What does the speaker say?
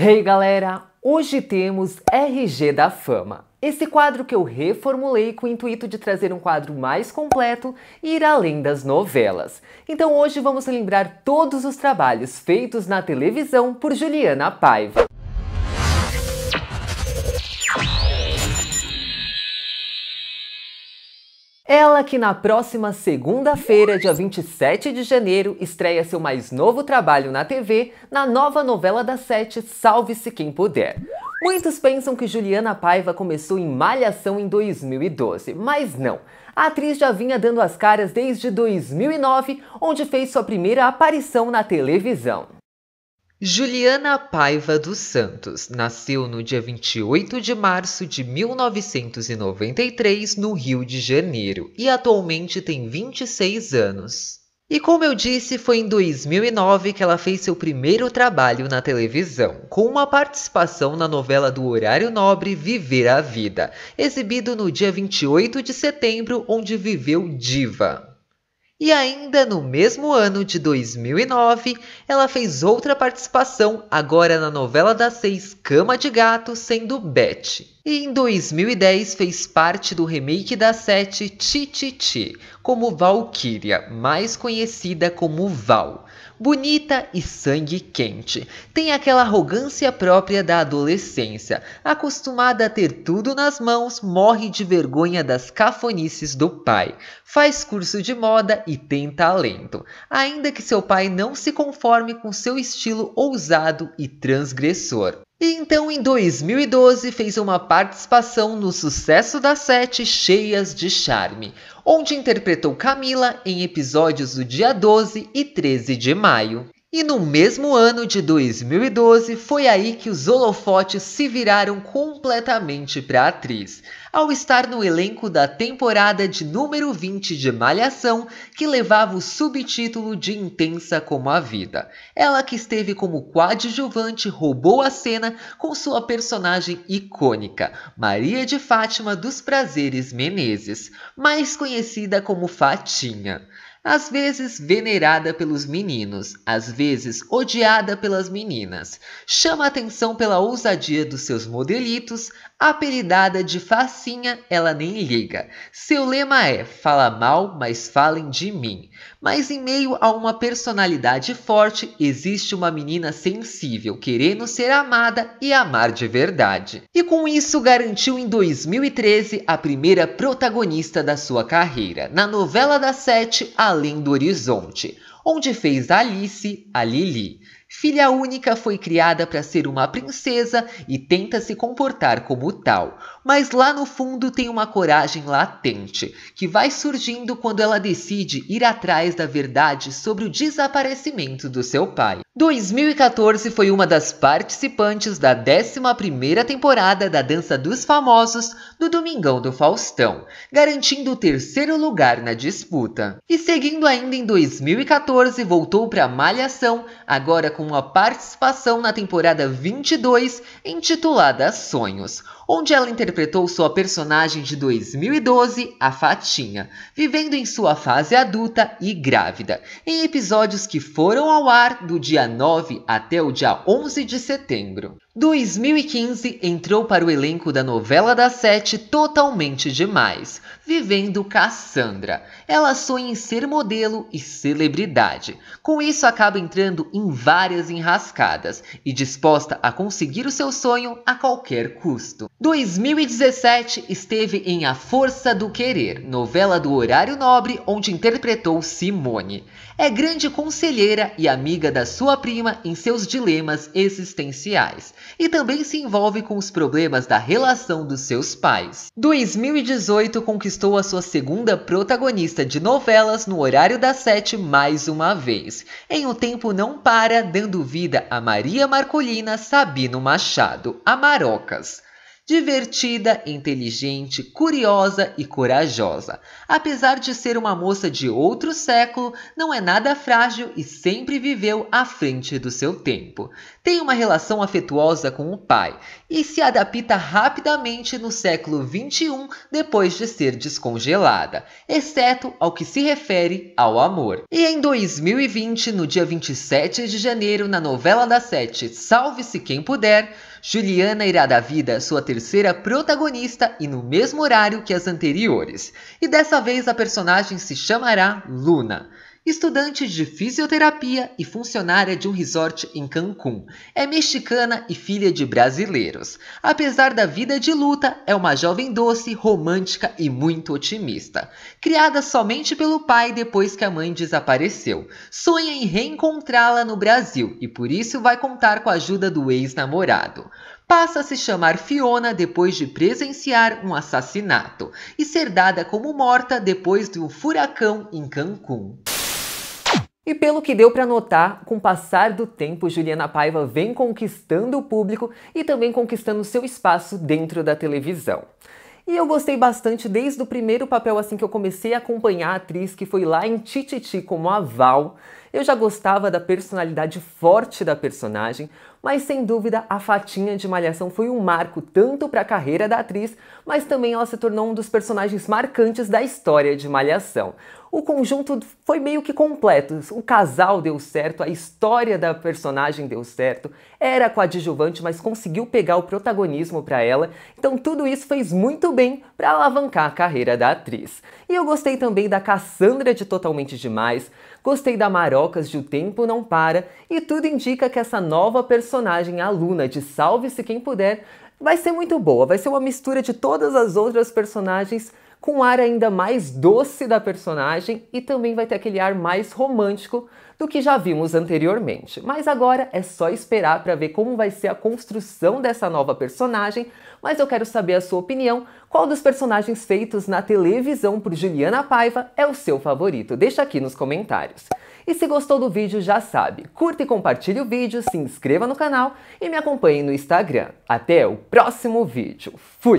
Hey galera, hoje temos RG da Fama. Esse quadro que eu reformulei com o intuito de trazer um quadro mais completo e ir além das novelas. Então hoje vamos lembrar todos os trabalhos feitos na televisão por Juliana Paiva. Ela que na próxima segunda-feira, dia 27 de janeiro, estreia seu mais novo trabalho na TV, na nova novela da Sete, Salve-se Quem Puder. Muitos pensam que Juliana Paiva começou em Malhação em 2012, mas não. A atriz já vinha dando as caras desde 2009, onde fez sua primeira aparição na televisão. Juliana Paiva dos Santos nasceu no dia 28 de março de 1993 no Rio de Janeiro e atualmente tem 26 anos. E como eu disse, foi em 2009 que ela fez seu primeiro trabalho na televisão, com uma participação na novela do horário nobre Viver a Vida, exibido no dia 28 de setembro, onde viveu diva. E ainda no mesmo ano de 2009, ela fez outra participação, agora na novela das seis Cama de Gato, sendo Beth. E em 2010 fez parte do remake da sete Ti Ti Ti, como Valkyria, mais conhecida como Val bonita e sangue quente. Tem aquela arrogância própria da adolescência, acostumada a ter tudo nas mãos, morre de vergonha das cafonices do pai, faz curso de moda e tem talento, ainda que seu pai não se conforme com seu estilo ousado e transgressor. E então, em 2012, fez uma participação no sucesso das sete Cheias de Charme, onde interpretou Camila em episódios do dia 12 e 13 de maio. E no mesmo ano de 2012, foi aí que os holofotes se viraram completamente para a atriz, ao estar no elenco da temporada de número 20 de Malhação, que levava o subtítulo de Intensa como a Vida. Ela que esteve como coadjuvante roubou a cena com sua personagem icônica, Maria de Fátima dos Prazeres Menezes, mais conhecida como Fatinha às vezes venerada pelos meninos, às vezes odiada pelas meninas. Chama atenção pela ousadia dos seus modelitos, Apelidada de Facinha, ela nem liga. Seu lema é: fala mal, mas falem de mim. Mas em meio a uma personalidade forte, existe uma menina sensível querendo ser amada e amar de verdade. E com isso garantiu em 2013 a primeira protagonista da sua carreira, na novela da Sete Além do Horizonte, onde fez Alice a Lili. Filha única foi criada para ser uma princesa e tenta se comportar como tal mas lá no fundo tem uma coragem latente, que vai surgindo quando ela decide ir atrás da verdade sobre o desaparecimento do seu pai. 2014 foi uma das participantes da 11ª temporada da Dança dos Famosos no Domingão do Faustão, garantindo o terceiro lugar na disputa. E seguindo ainda em 2014, voltou para Malhação, agora com uma participação na temporada 22 intitulada Sonhos, onde ela interpreta interpretou sua personagem de 2012, a Fatinha, vivendo em sua fase adulta e grávida, em episódios que foram ao ar do dia 9 até o dia 11 de setembro. 2015 entrou para o elenco da novela das sete totalmente demais, vivendo Cassandra. Ela sonha em ser modelo e celebridade. Com isso acaba entrando em várias enrascadas e disposta a conseguir o seu sonho a qualquer custo. 2016 2017, esteve em A Força do Querer, novela do horário nobre, onde interpretou Simone. É grande conselheira e amiga da sua prima em seus dilemas existenciais e também se envolve com os problemas da relação dos seus pais. 2018 conquistou a sua segunda protagonista de novelas no horário das sete mais uma vez. Em O Tempo Não Para, dando vida a Maria Marcolina Sabino Machado, a Marocas divertida, inteligente, curiosa e corajosa. Apesar de ser uma moça de outro século, não é nada frágil e sempre viveu à frente do seu tempo. Tem uma relação afetuosa com o pai e se adapta rapidamente no século XXI depois de ser descongelada, exceto ao que se refere ao amor. E em 2020, no dia 27 de janeiro, na novela da Sete Salve-se Quem Puder, Juliana irá dar vida à sua terceira protagonista e no mesmo horário que as anteriores. E dessa vez a personagem se chamará Luna estudante de fisioterapia e funcionária de um resort em Cancún. É mexicana e filha de brasileiros. Apesar da vida de luta, é uma jovem doce, romântica e muito otimista. Criada somente pelo pai depois que a mãe desapareceu, sonha em reencontrá-la no Brasil e por isso vai contar com a ajuda do ex-namorado passa a se chamar Fiona depois de presenciar um assassinato e ser dada como morta depois de um furacão em Cancún. E pelo que deu para notar, com o passar do tempo, Juliana Paiva vem conquistando o público e também conquistando seu espaço dentro da televisão. E eu gostei bastante desde o primeiro papel assim que eu comecei a acompanhar a atriz, que foi lá em Tititi como a Val. Eu já gostava da personalidade forte da personagem, mas sem dúvida a Fatinha de Malhação foi um marco tanto para a carreira da atriz, mas também ela se tornou um dos personagens marcantes da história de Malhação o conjunto foi meio que completo. O casal deu certo, a história da personagem deu certo, era coadjuvante, mas conseguiu pegar o protagonismo para ela. Então tudo isso fez muito bem para alavancar a carreira da atriz. E eu gostei também da Cassandra de Totalmente Demais, gostei da Marocas de O Tempo Não Para, e tudo indica que essa nova personagem, a Luna de Salve-se Quem Puder, vai ser muito boa, vai ser uma mistura de todas as outras personagens com um ar ainda mais doce da personagem e também vai ter aquele ar mais romântico do que já vimos anteriormente. Mas agora é só esperar para ver como vai ser a construção dessa nova personagem, mas eu quero saber a sua opinião. Qual dos personagens feitos na televisão por Juliana Paiva é o seu favorito? Deixa aqui nos comentários. E se gostou do vídeo, já sabe, curta e compartilhe o vídeo, se inscreva no canal e me acompanhe no Instagram. Até o próximo vídeo. Fui!